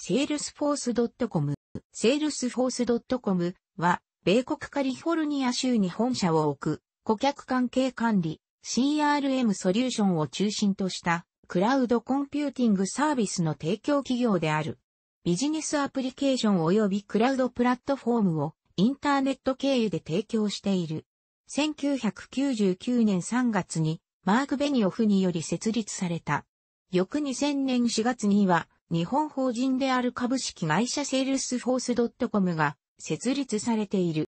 salesforce.com。salesforce.com は、米国カリフォルニア州に本社を置く、顧客関係管理、CRM ソリューションを中心とした、クラウドコンピューティングサービスの提供企業である。ビジネスアプリケーション及びクラウドプラットフォームをインターネット経由で提供している。1999年3月にマーク・ベニオフにより設立された。翌2000年4月には日本法人である株式会社セールスフォース .com が設立されている。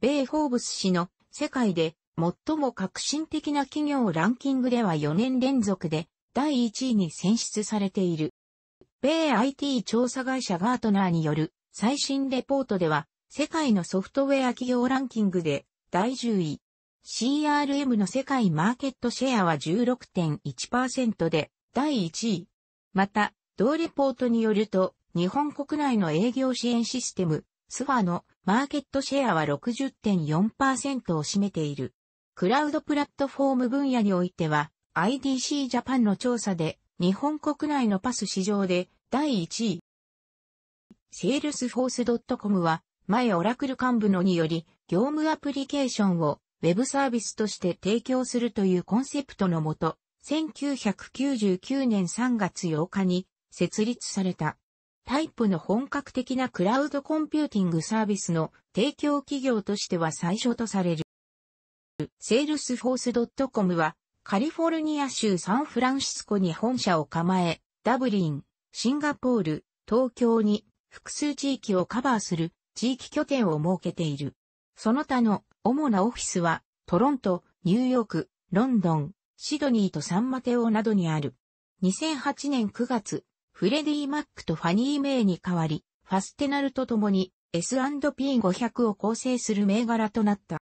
米フォーブス氏の世界で最も革新的な企業ランキングでは4年連続で第1位に選出されている。米 IT 調査会社ガートナーによる最新レポートでは世界のソフトウェア企業ランキングで第10位。CRM の世界マーケットシェアは16.1%で第1位。また、同レポートによると、日本国内の営業支援システム、スファのマーケットシェアは60.4%を占めている。クラウドプラットフォーム分野においては、IDC ジャパンの調査で、日本国内のパス市場で第1位。セールスフォース .com は、前オラクル幹部のにより、業務アプリケーションをウェブサービスとして提供するというコンセプトのもと、1999年3月8日に設立された。タイプの本格的なクラウドコンピューティングサービスの提供企業としては最初とされる。salesforce.com はカリフォルニア州サンフランシスコに本社を構え、ダブリン、シンガポール、東京に複数地域をカバーする地域拠点を設けている。その他の主なオフィスはトロント、ニューヨーク、ロンドン、シドニーとサンマテオなどにある。2008年9月、フレディ・マックとファニー・メイに代わり、ファステナルと共に S&P500 を構成する銘柄となった。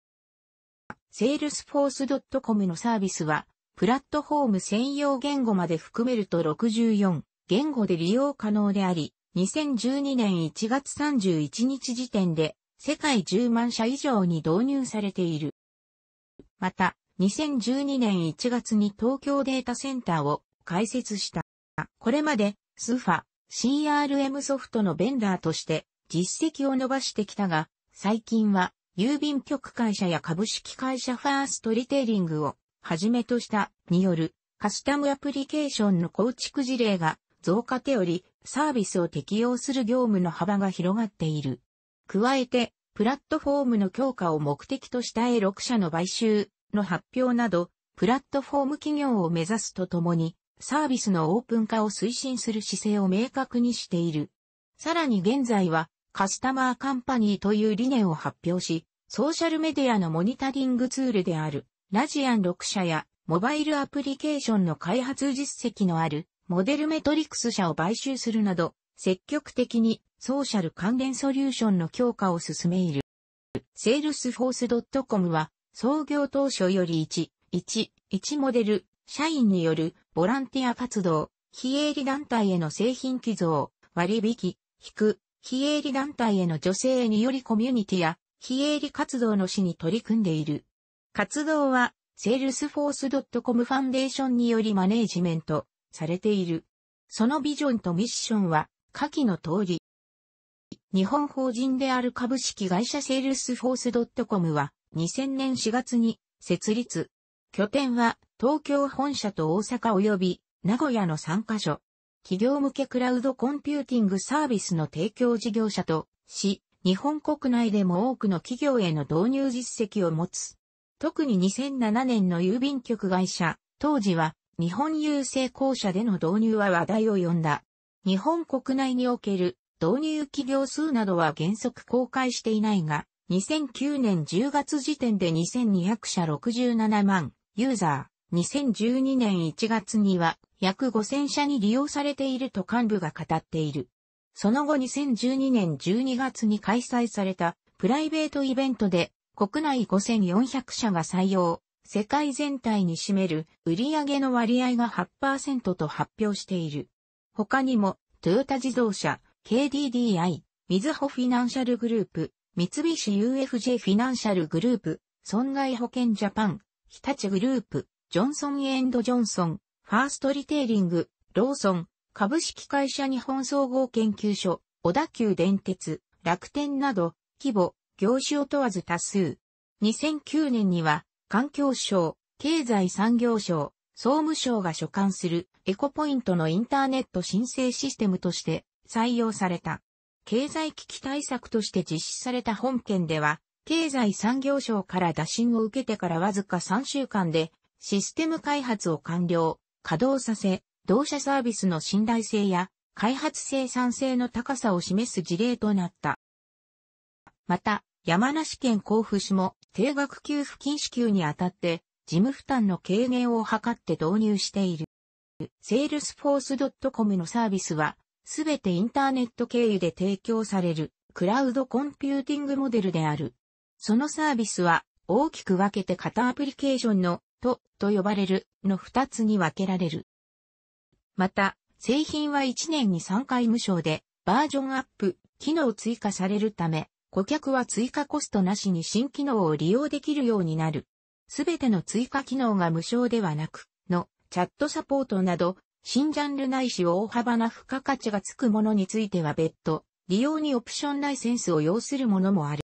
セールスフォース .com のサービスは、プラットフォーム専用言語まで含めると64言語で利用可能であり、2012年1月31日時点で世界10万社以上に導入されている。また、2012年1月に東京データセンターを開設した。これまでスファ CRM ソフトのベンダーとして実績を伸ばしてきたが、最近は郵便局会社や株式会社ファーストリテイリングをはじめとしたによるカスタムアプリケーションの構築事例が増加ており、サービスを適用する業務の幅が広がっている。加えて、プラットフォームの強化を目的とした A6 社の買収の発表など、プラットフォーム企業を目指すとともに、サービスのオープン化を推進する姿勢を明確にしている。さらに現在はカスタマーカンパニーという理念を発表し、ソーシャルメディアのモニタリングツールであるラジアン6社やモバイルアプリケーションの開発実績のあるモデルメトリクス社を買収するなど、積極的にソーシャル関連ソリューションの強化を進めいる。セールスフォースドットコムは創業当初より1、1、1モデル、社員によるボランティア活動、非営利団体への製品寄贈、割引、引く、非営利団体への助成によりコミュニティや、非営利活動の市に取り組んでいる。活動は、セールスフォース .com ファンデーションによりマネージメントされている。そのビジョンとミッションは、下記の通り。日本法人である株式会社セールスフォース .com は、2000年4月に設立。拠点は東京本社と大阪及び名古屋の3カ所。企業向けクラウドコンピューティングサービスの提供事業者とし、日本国内でも多くの企業への導入実績を持つ。特に2007年の郵便局会社、当時は日本郵政公社での導入は話題を呼んだ。日本国内における導入企業数などは原則公開していないが、2009年10月時点で2200社67万ユーザー、2012年1月には約5000社に利用されていると幹部が語っている。その後2012年12月に開催されたプライベートイベントで国内5400社が採用、世界全体に占める売上の割合が8%と発表している。他にもトヨタ自動車、KDDI、みずほフィナンシャルグループ、三菱 UFJ フィナンシャルグループ、損害保険ジャパン、日立グループ、ジョンソンエンドジョンソン、ファーストリテイリング、ローソン、株式会社日本総合研究所、小田急電鉄、楽天など、規模、業種を問わず多数。2009年には、環境省、経済産業省、総務省が所管するエコポイントのインターネット申請システムとして採用された。経済危機対策として実施された本件では、経済産業省から打診を受けてからわずか3週間で、システム開発を完了、稼働させ、同社サービスの信頼性や開発生産性の高さを示す事例となった。また、山梨県甲府市も定額給付金支給にあたって事務負担の軽減を図って導入している。salesforce.com のサービスは、すべてインターネット経由で提供されるクラウドコンピューティングモデルである。そのサービスは大きく分けて型アプリケーションのとと呼ばれるの2つに分けられる。また、製品は1年に3回無償でバージョンアップ、機能追加されるため、顧客は追加コストなしに新機能を利用できるようになる。すべての追加機能が無償ではなく、の、チャットサポートなど、新ジャンルないし大幅な付加価値がつくものについては別途、利用にオプションライセンスを要するものもある。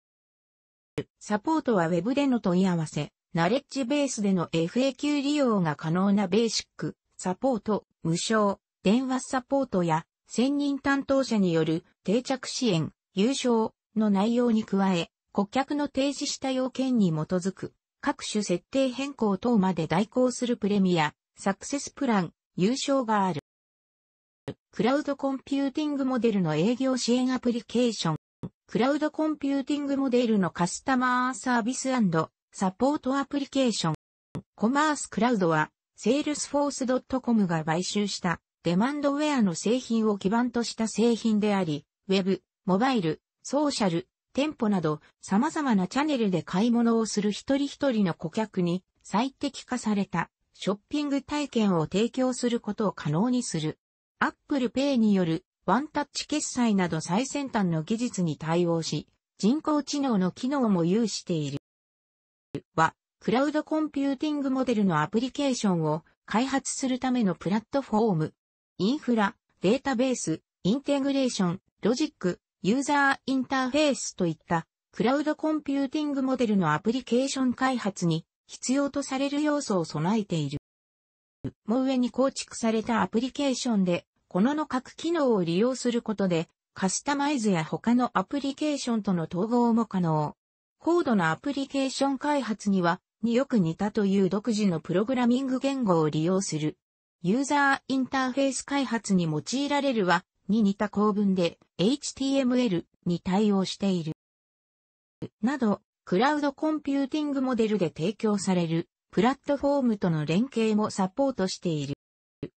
サポートは Web での問い合わせ、ナレッジベースでの FAQ 利用が可能なベーシック、サポート、無償、電話サポートや、専任担当者による定着支援、優勝の内容に加え、顧客の提示した要件に基づく、各種設定変更等まで代行するプレミア、サクセスプラン、優勝がある。クラウドコンピューティングモデルの営業支援アプリケーション。クラウドコンピューティングモデルのカスタマーサービスサポートアプリケーション。コマースクラウドは、salesforce.com が買収したデマンドウェアの製品を基盤とした製品であり、ウェブ、モバイル、ソーシャル、店舗など様々なチャンネルで買い物をする一人一人の顧客に最適化されたショッピング体験を提供することを可能にする。Apple Pay によるワンタッチ決済など最先端の技術に対応し、人工知能の機能も有している。は、クラウドコンピューティングモデルのアプリケーションを開発するためのプラットフォーム、インフラ、データベース、インテグレーション、ロジック、ユーザーインターフェースといったクラウドコンピューティングモデルのアプリケーション開発に必要とされる要素を備えている。も上に構築されたアプリケーションでこのの各機能を利用することで、カスタマイズや他のアプリケーションとの統合も可能。高度なアプリケーション開発には、によく似たという独自のプログラミング言語を利用する。ユーザーインターフェース開発に用いられるは、に似た構文で HTML に対応している。など、クラウドコンピューティングモデルで提供されるプラットフォームとの連携もサポートしている。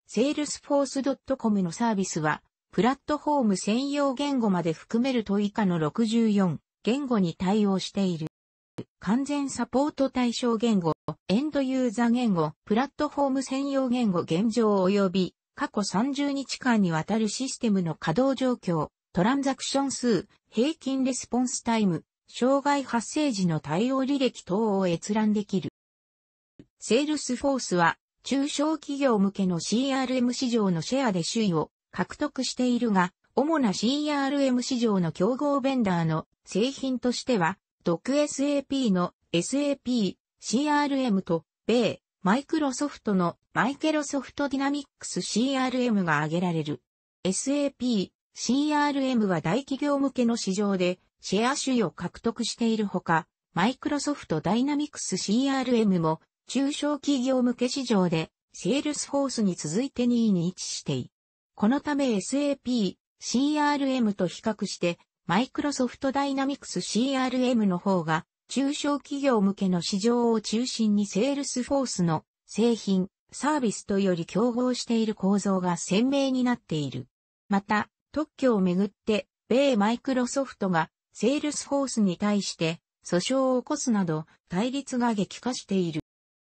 salesforce.com のサービスは、プラットフォーム専用言語まで含めると以下の64言語に対応している。完全サポート対象言語、エンドユーザー言語、プラットフォーム専用言語現状及び過去30日間にわたるシステムの稼働状況、トランザクション数、平均レスポンスタイム、障害発生時の対応履歴等を閲覧できる。セールスフォースは中小企業向けの CRM 市場のシェアで首位を獲得しているが、主な CRM 市場の競合ベンダーの製品としては、d s a p の SAP、CRM と、米、マイクロソフトのマイケロソフトディナミックス CRM が挙げられる。SAP、CRM は大企業向けの市場でシェア主を獲得しているほか、マイクロソフトダイナミックス CRM も中小企業向け市場で、セールスフォースに続いて2位に位置してい。このため SAP、CRM と比較して、マイクロソフトダイナミクス CRM の方が、中小企業向けの市場を中心にセールスフォースの製品、サービスとより競合している構造が鮮明になっている。また、特許をめぐって、米マイクロソフトがセールスフォースに対して訴訟を起こすなど対立が激化している。